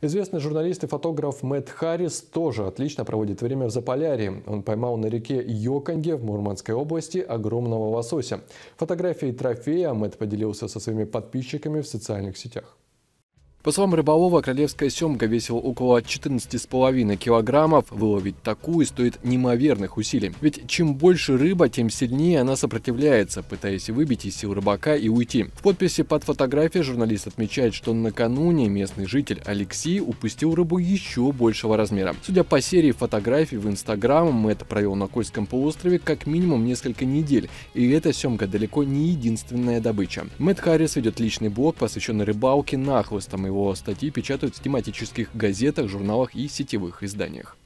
Известный журналист и фотограф Мэтт Харрис тоже отлично проводит время в Заполярье. Он поймал на реке Йоканге в Мурманской области огромного лосося. Фотографии трофея а Мэтт поделился со своими подписчиками в социальных сетях. По словам рыболова, королевская семка весила около 14,5 килограммов. Выловить такую стоит неимоверных усилий. Ведь чем больше рыба, тем сильнее она сопротивляется, пытаясь выбить из сил рыбака и уйти. В подписи под фотографией журналист отмечает, что накануне местный житель Алексей упустил рыбу еще большего размера. Судя по серии фотографий в Инстаграм, Мэтт провел на Кольском полуострове как минимум несколько недель. И эта семка далеко не единственная добыча. Мэтт Харрис ведет личный блог, посвященный рыбалке нахлыстом а его статьи печатают в тематических газетах, журналах и сетевых изданиях.